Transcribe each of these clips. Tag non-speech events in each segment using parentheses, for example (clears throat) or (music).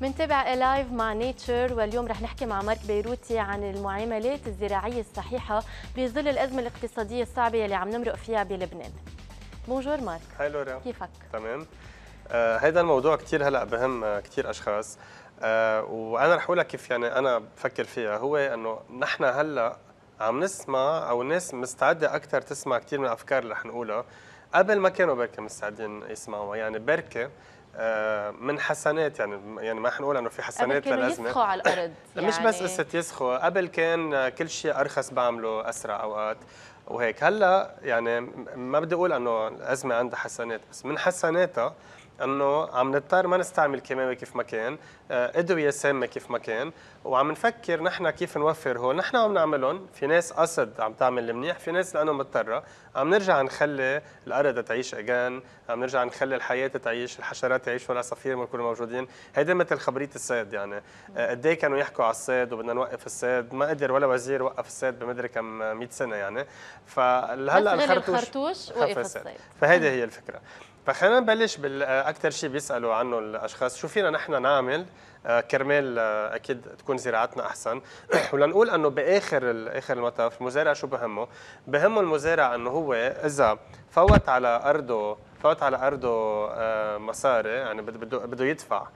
منتابع لايف مع نيتشر واليوم رح نحكي مع مارك بيروتي عن المعاملات الزراعية الصحيحة بظل الأزمة الاقتصادية الصعبة اللي عم نمرق فيها بلبنان بونجور مارك هاي لورا كيفك؟ تمام آه هيدا الموضوع كثير هلا بهم آه، كثير اشخاص آه وانا رح اقول لك كيف يعني انا بفكر فيها هو انه نحن هلا عم نسمع او الناس مستعده اكثر تسمع كثير من الافكار اللي رح نقولها قبل ما كانوا بركة مستعدين يسمعوها يعني بركة آه، من حسنات يعني يعني ما حنقول انه في حسنات قبل كانوا يسخوا على الارض يعني (laughs) مش بس قصه يعني يسخوا قبل كان كل شيء ارخص بعمله اسرع اوقات وهيك هلا يعني ما بدي اقول انه الازمه عندها حسنات بس من حسناتها انه عم نضطر ما نستعمل كمامه كيف ما كان آه، ادويه سامه كيف ما كان وعم نفكر نحن كيف نوفر هون، نحن عم نعملهم في ناس قصد عم تعمل منيح في ناس لانه مضطره عم نرجع نخلي الارض تعيش اجان عم نرجع نخلي الحياه تعيش الحشرات تعيش والعصافير ما يكونوا موجودين هيدا مثل خبريه الصيد يعني آه، قد ايه كانوا يحكوا على الصيد وبدنا نوقف الصيد ما قدر ولا وزير وقف الصيد بمدري كم 100 سنه يعني فهلا الخرطوش, الخرطوش وقف الصيد فهيدي هي الفكره فخلينا نبلش بالاكثر شيء بيسالوا عنه الاشخاص شو فينا نحن نعمل آه، كرمال آه، اكيد تكون زراعتنا احسن (clears throat) ولنقول انه باخر اخر المطاف المزارع شو بهمه بهمه المزارع انه هو اذا فوت على ارضه فوت على ارضه آه، مصاري يعني بده بده يدفع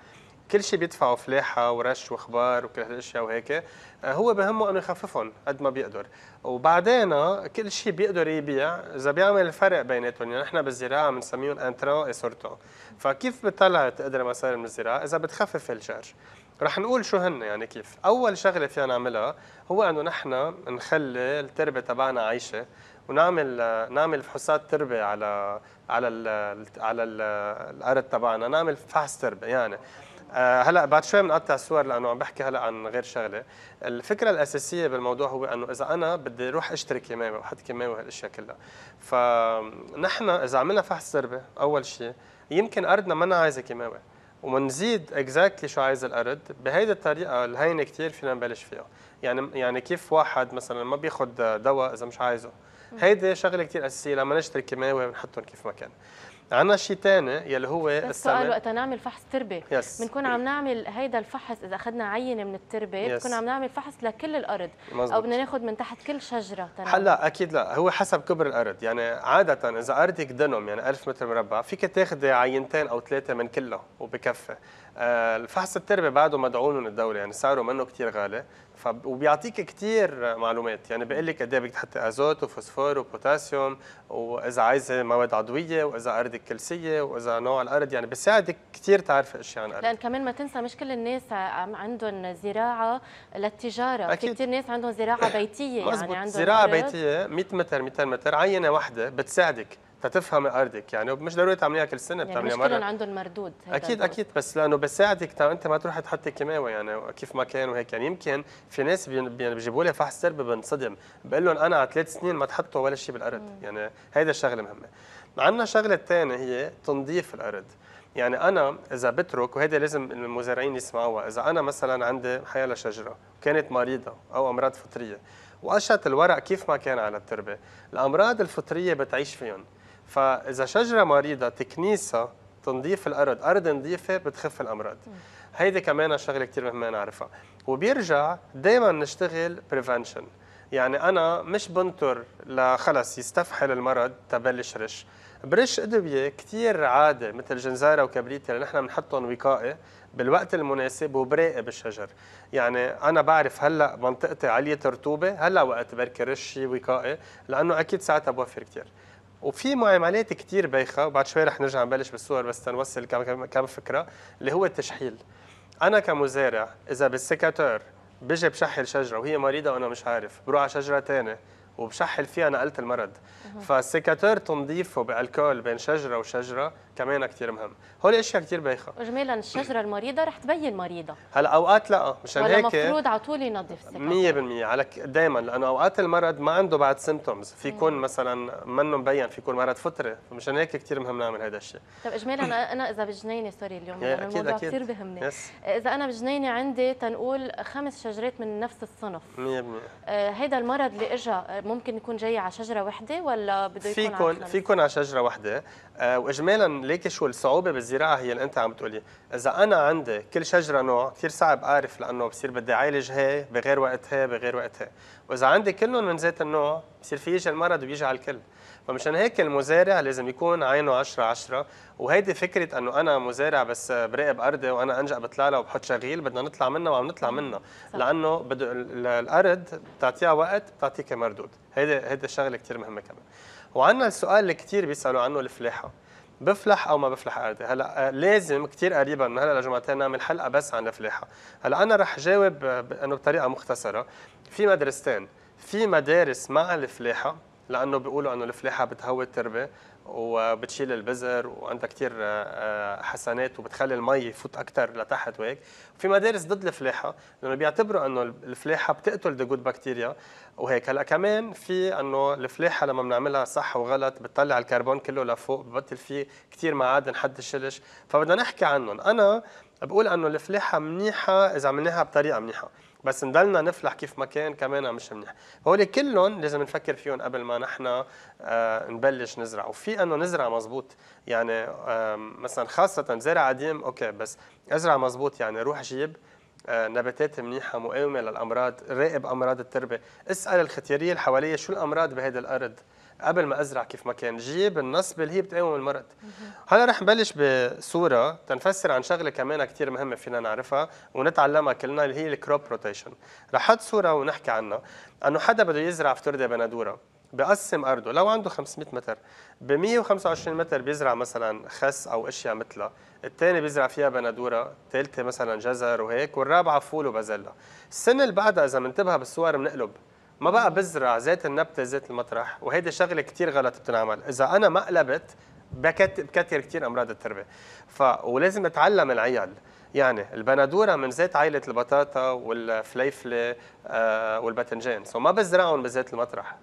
كل شيء بيدفعوا فلاحه ورش واخبار وكل هالاشياء وهيك آه، هو بهمه انه يخففهم قد ما بيقدر وبعدين آه، كل شيء بيقدر يبيع اذا بيعمل فرق بيناتهم يعني نحن بالزراعه بنسميهم انترا سورتو فكيف بتطلع تقدر مثلا من الزراعه اذا بتخفف الشارج رح نقول شو هن يعني كيف اول شغله فينا نعملها هو انه نحن نخلي التربه تبعنا عايشه ونعمل آه، نعمل فحوصات تربه على على الـ على الارض تبعنا نعمل فحص تربه يعني آه، هلا بعد شوي بنقطع الصور لانه عم بحكي هلا عن غير شغله الفكره الاساسيه بالموضوع هو انه اذا انا بدي اروح اشتري كيماوي واحط كيماوي وهالاشياء كلها فنحن اذا عملنا فحص سربه اول شيء يمكن ارضنا ما عايزه كيماوي ومنزيد اكزاكتلي شو عايز الارض بهيدي الطريقه الهينه كثير فينا نبلش فيها يعني يعني كيف واحد مثلا ما بياخذ دواء اذا مش عايزه هيدي شغله كثير اساسيه لما نشتري كيماوي بنحطهم كيف ما كان عنا شيء ثاني يلي هو بس السؤال وقت نعمل فحص تربه بنكون عم نعمل هيدا الفحص اذا اخذنا عينه من التربه بنكون عم نعمل فحص لكل الارض مزبط. او بدنا ناخذ من تحت كل شجره تنعمل. هلا اكيد لا هو حسب كبر الارض يعني عاده اذا ارضك دنم يعني 1000 متر مربع فيك تاخذي عينتين او ثلاثه من كله وبكفي آه، الفحص التربي بعده مدعوم من الدوله يعني سعره منه كثير غالي وبيعطيك كثير معلومات يعني بيقول لك قد ايه بدك تحطي ازوت وفوسفور وبوتاسيوم واذا عايزه مواد عضويه واذا ارضك كلسيه واذا نوع الارض يعني بيساعدك كثير تعرف اشياء عن الارض لان كمان ما تنسى مش كل الناس عندهم زراعه للتجاره أكيد. في كثير ناس عندهم زراعه بيتيه (coughs) يعني عندهم زراعه بيتيه 100 متر 200 متر عينه واحده بتساعدك تتفهم ارضك يعني مش ضروري تعمليها كل سنه يعني بتعمليها يعني مش عندهم مردود اكيد اكيد بس لانه بساعدك تا طيب انت ما تروحي تحطي كيماوي يعني كيف ما كان وهيك يعني يمكن في ناس بيجيبوا لي فحص سرب بنصدم بقول لهم انا على ثلاث سنين ما تحطوا ولا شيء بالارض مم. يعني هيدا الشغله مهمه عندنا شغله ثانيه هي تنظيف الارض يعني انا اذا بترك وهذا لازم المزارعين يسمعوها اذا انا مثلا عندي حيالة شجره كانت مريضه او امراض فطريه وقشت الورق كيف ما كان على التربه الامراض الفطريه بتعيش فيهم فاذا شجره مريضه تكنيسها تنظيف الارض ارض نظيفه بتخف الامراض هيدي كمان شغله كثير مهمه نعرفها وبيرجع دائما نشتغل بريفنشن يعني انا مش بنطر لخلص يستفحل المرض تبلش رش برش ادويه كثير عاده مثل جنزيره وكبريت اللي نحن بنحطهم وقائي بالوقت المناسب وبراقب الشجر يعني انا بعرف هلا منطقتي عاليه رطوبه هلا وقت بركي رش وقائي لانه اكيد ساعتها بوفر كثير وفي معاملات كثير بايخه وبعد شوي رح نرجع نبلش بالصور بس تنوصل كم كم فكره اللي هو التشحيل انا كمزارع اذا بالسكاتور بجي بشحل شجره وهي مريضه وانا مش عارف بروح على شجره ثانيه وبشحل فيها نقلت المرض فالسيكاتور تنظيفه بالكول بين شجره وشجره كمان كثير مهم هول اشياء كثير بايخه اجمالا الشجره المريضه رح تبين مريضه هلا اوقات لا مشان هيك المفروض على طول ينظف 100% على دائما لانه اوقات المرض ما عنده بعد سيمتومز في يكون مثلا منه مبين في يكون مرض فطري فمشان هيك كثير مهم نعمل هذا الشيء طيب اجمالا انا اذا بجنينه سوري اليوم إيه، الموضوع كثير بهمني يس. اذا انا بجنينه عندي تنقول خمس شجرات من نفس الصنف 100% آه، هذا المرض اللي اجى ممكن يكون جاي على شجره واحده ولا بده يكون فيكون فيكون على شجره واحده آه، واجمالا ليك شو الصعوبه بالزراعه هي اللي انت عم تقولي اذا انا عندي كل شجره نوع كثير صعب اعرف لانه بصير بدي اعالج هي بغير وقت هي بغير وقت هي واذا عندي كلهم من ذات النوع بصير في يجي المرض ويجي على الكل فمشان هيك المزارع لازم يكون عينه 10 10 وهيدي فكره انه انا مزارع بس براقب ارضي وانا انجا بطلع لها وبحط شغيل بدنا نطلع منها وعم نطلع منها لانه بده الارض بتعطيها وقت بتعطيك مردود هيدي هيدي الشغله كثير مهمه كمان وعندنا السؤال اللي كثير بيسالوا عنه الفلاحه بفلح او ما بفلح ارضي هلا آه، لازم كثير قريبا من هلا لجمعتين نعمل حلقه بس عن الفلاحه هلا انا رح جاوب انه بطريقه مختصره في مدرستين في مدارس مع الفلاحه لانه بيقولوا انه الفلاحه بتهوي التربه وبتشيل البذر وعندها كثير آه، آه، حسنات وبتخلي المي يفوت اكثر لتحت وهيك في مدارس ضد الفلاحه لانه بيعتبروا انه الفلاحه بتقتل ذا جود بكتيريا وهيك هلا كمان في انه الفلاحه لما بنعملها صح وغلط بتطلع الكربون كله لفوق ببطل فيه كثير معادن حد الشلش فبدنا نحكي عنهم انا بقول انه الفلاحه منيحه اذا عملناها بطريقه منيحه بس نضلنا نفلح كيف ما كان كمان مش منيح هول كلهم لازم نفكر فيهم قبل ما نحن آه نبلش نزرع وفي انه نزرع مزبوط يعني آه مثلا خاصه زرع قديم اوكي بس ازرع مزبوط يعني روح جيب آه، نباتات منيحة مقاومة للأمراض راقب أمراض التربة اسأل الختيارية اللي شو الأمراض بهيدا الأرض قبل ما ازرع كيف ما كان جيب النصبه اللي هي بتقاوم المرض هلا رح نبلش بصوره تنفسر عن شغله كمان كثير مهمه فينا نعرفها ونتعلمها كلنا اللي هي الكروب روتيشن رح حط صوره ونحكي عنها انه حدا بده يزرع فترده بندوره بقسم ارضه لو عنده 500 متر ب 125 متر بيزرع مثلا خس او اشياء مثلها الثاني بيزرع فيها بندوره الثالثه مثلا جزر وهيك والرابعه فول وبازلا السنه اللي بعدها اذا منتبه بالصور بنقلب من ما بقى بزرع ذات النبته ذات المطرح وهيدا شغله كثير غلط بتنعمل اذا انا ما قلبت بكثر كثير امراض التربه ف ولازم اتعلم العيال يعني البندوره من زيت عائله البطاطا والفليفله والباتنجان آه، والباذنجان سو ما بزرعهم بزيت المطرح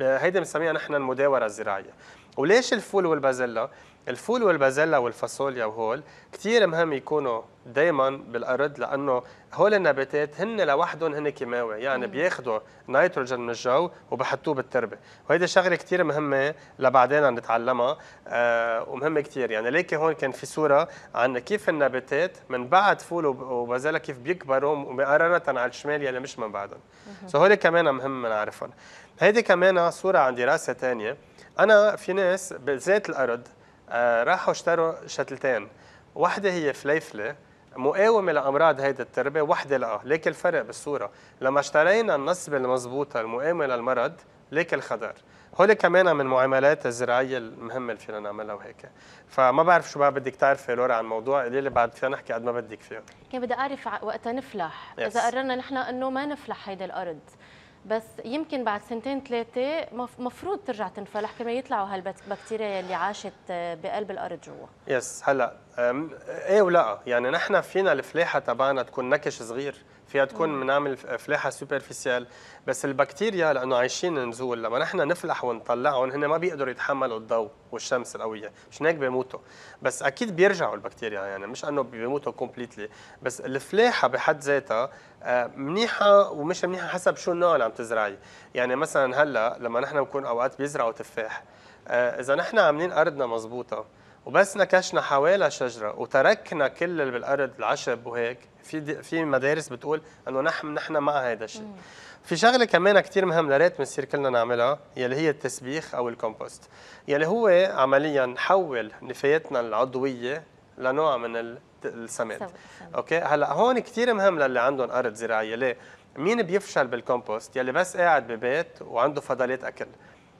هيدي بنسميها نحن المداوره الزراعيه وليش الفول والبازيلا الفول والبازيلا والفاصوليا وهول كثير مهم يكونوا دائما بالارض لانه هول النباتات هن لوحدهم هن كيماوي يعني بياخذوا نيتروجين من الجو وبحطوه بالتربه وهيدي شغله كثير مهمه لبعدين نتعلمها آه ومهمه كثير يعني ليك هون كان في صوره عن كيف النباتات من بعد فول وبازيلا كيف بيكبروا مقارنه على الشمال يلي مش من بعدهم سو هول كمان مهم نعرفهم هيدي كمان صوره عن دراسه ثانيه انا في ناس بذات الارض آه، راحوا اشتروا شتلتين واحدة هي فليفلة مقاومة لأمراض هيدا التربة وحدة لا ليك الفرق بالصورة لما اشترينا النصبة المضبوطة المقاومة للمرض ليك الخضر هول كمان من معاملات الزراعية المهمة اللي فينا نعملها وهيك فما بعرف شو بقى بدك تعرفي لورا عن الموضوع اللي, لي بعد فينا نحكي قد ما بدك فيه كان بدي اعرف وقتها نفلح yes. اذا قررنا نحن انه ما نفلح هيدي الارض بس يمكن بعد سنتين ثلاثه مفروض ترجع تنفلح كما يطلعوا هالبكتيريا اللي عاشت آه، بقلب الارض جوا يس هلا ايه ولا يعني نحن فينا الفلاحه تبعنا تكون نكش صغير فيها تكون بنعمل فلاحه سوبرفيسيال بس البكتيريا لانه عايشين نزول لما نحن نفلح ونطلعهم هن ما بيقدروا يتحملوا الضوء والشمس القويه مش هيك بيموتوا بس اكيد بيرجعوا البكتيريا يعني مش انه بيموتوا كومبليتلي بس الفلاحه بحد ذاتها آه، منيحه ومش منيحه حسب شو النوع اللي عم تزرعي يعني مثلا هلا لما نحن بنكون اوقات بيزرعوا تفاح آه، اذا نحن عاملين ارضنا مضبوطه وبس نكشنا حوالي شجره وتركنا كل اللي بالارض العشب وهيك في في مدارس بتقول انه نحن نحن مع هذا الشيء في شغله كمان كثير مهم لريت بنصير كلنا نعملها يلي هي التسبيخ او الكومبوست يلي هو عمليا نحول نفاياتنا العضويه لنوع من السماد اوكي هلا هون كثير مهم للي عندهم ارض زراعيه ليه مين بيفشل بالكومبوست يلي بس قاعد ببيت وعنده فضلات اكل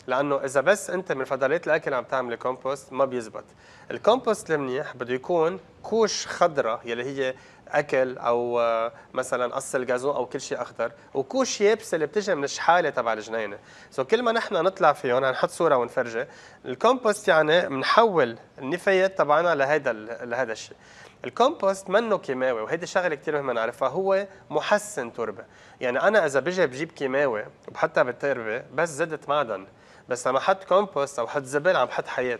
لانه اذا بس انت من فضلات الاكل عم تعمل كومبوست ما بيزبط الكومبوست المنيح بده يكون كوش خضراء يلي هي اكل او آه، مثلا قص الجازون او كل شيء اخضر وكوش يابسه اللي بتجي من الشحاله تبع الجنينه سو كل ما نحن نطلع فيهم نحط صوره ونفرجه الكومبوست يعني بنحول النفايات تبعنا لهذا لهذا الشيء الكومبوست منه كيماوي وهيدي شغله كثير مهمه نعرفها هو محسن تربه يعني انا اذا بجي بجيب كيماوي وبحطها بالتربه بس زدت معدن بس لما احط كومبوست او احط زبل عم بحط حياه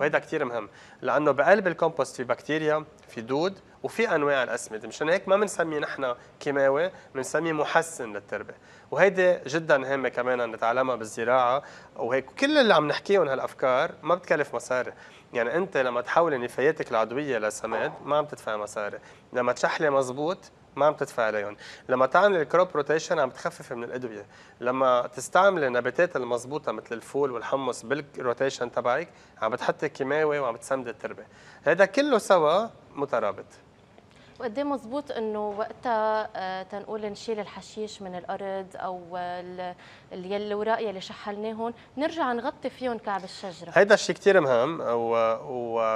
وهيدا كثير مهم لانه بقلب الكومبوست في بكتيريا في دود وفي انواع الاسمده مشان هيك ما بنسميه نحن كيماوي بنسميه محسن للتربه وهيدي جدا هامه كمان نتعلمها بالزراعه وهيك كل اللي عم نحكيهم هالافكار ما بتكلف مصاري يعني انت لما تحول نفاياتك العضويه لسماد ما عم تدفع مصاري لما تشحلي مزبوط ما عم تدفع عليهم لما تعمل الكروب روتيشن عم تخفف من الادويه لما تستعمل النباتات المضبوطه مثل الفول والحمص بالروتيشن تبعك عم بتحطي كيماوي وعم بتسمد التربه هذا كله سوا مترابط وقد ايه مضبوط انه وقتها آه، تنقول نشيل الحشيش من الارض او الوراق يلي شحلناهم نرجع نغطي فيهم كعب الشجره هيدا الشيء كثير مهم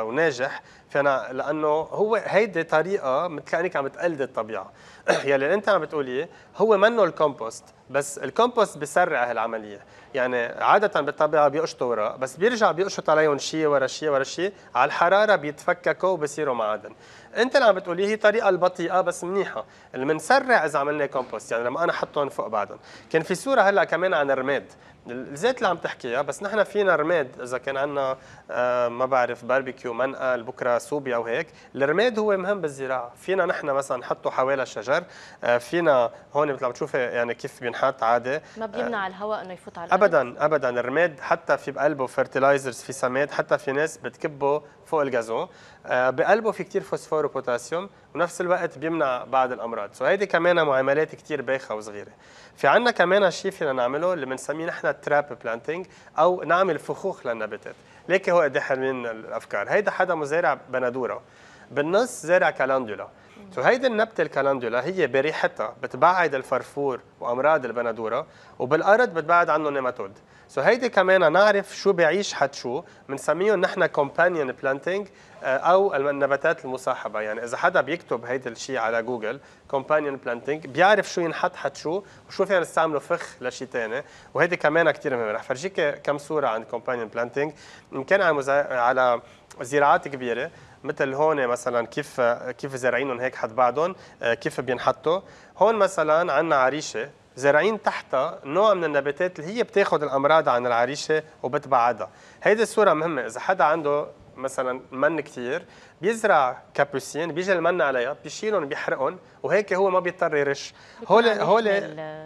وناجح فانا لانه هو هيدي طريقه مثل كانك عم تقلد الطبيعه (clears throat) يلي انت عم بتقوليه هو منه الكومبوست بس الكومبوست بيسرع هالعمليه يعني عاده بالطبيعه بيقشطوا وراء بس بيرجع بيقشط عليهم شيء ورا شيء ورا شيء على الحراره بيتفككوا وبصيروا معادن انت اللي عم بتقولي هي طريقه البطيئه بس منيحه اللي بنسرع اذا عملنا كومبوست يعني لما انا احطهم فوق بعضهم كان في صوره هلا كمان عن الرماد الزيت اللي عم تحكيها بس نحن فينا رماد اذا كان عندنا آه، ما بعرف باربيكيو منقل بكره صوبيا وهيك الرماد هو مهم بالزراعه فينا نحن مثلا نحطه حوالي الشجر آه، فينا هون مثل ما بتشوفي يعني كيف بينحط عادي ما آه، بيمنع الهواء انه يفوت على ابدا ابدا الرماد حتى في بقلبه فيرتلايزرز في سماد حتى في ناس بتكبه فوق الجازون آه، بقلبه في كتير فوسفور وبوتاسيوم ونفس الوقت بيمنع بعض الامراض سو هيدي كمان معاملات كتير بايخه وصغيره في عندنا كمان شيء فينا نعمله اللي بنسميه نحن تراب بلانتينج او نعمل فخوخ للنباتات ليك هو قد من إيه الافكار هيدا حدا مزارع بندوره بالنص زارع كالندولا فهيدي النبته الكالندولا هي بريحتها بتبعد الفرفور وامراض البندوره وبالارض بتبعد عنه نيماتود سو هيدي كمان نعرف شو بيعيش حد شو بنسميهم نحن كومبانيون آه، بلانتينج او النباتات المصاحبه يعني اذا حدا بيكتب هيدا الشيء على جوجل كومبانيون بلانتينج بيعرف شو ينحط حد شو وشو فينا نستعمله فخ لشيء ثاني وهيدي كمان كثير مهمه رح فرجيك كم صوره عن كومبانيون بلانتينج ان كان على على زراعات كبيره مثل هون مثلا كيف كيف زارعينهم هيك حد بعضهم آه، كيف بينحطوا هون مثلا عندنا عريشه زارعين تحتها نوع من النباتات اللي هي بتاخذ الامراض عن العريشه وبتبعدها هيدي الصوره مهمه اذا حدا عنده مثلا من كثير بيزرع كابوسين بيجي المن عليها بيشيلهم بيحرقهم وهيك هو ما بيضطر يرش هول هول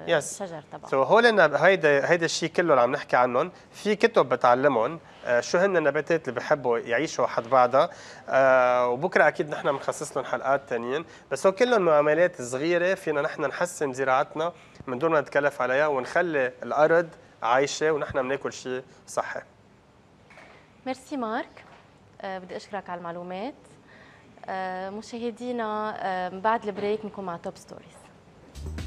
يس الشجر طبعا سو هول هيدا هيدا الشيء كله اللي عم نحكي عنهم في كتب بتعلمهم آه، شو هن النباتات اللي بحبوا يعيشوا حد بعضها آه وبكره اكيد نحن بنخصص لهم حلقات ثانيين بس هو كلهم معاملات صغيره فينا نحن نحسن زراعتنا من دون ما نتكلف عليها ونخلي الارض عايشه ونحن بناكل شيء صحي ميرسي مارك آه، بدي اشكرك على المعلومات آه، مشاهدينا آه، بعد البريك بنكون مع توب ستوريز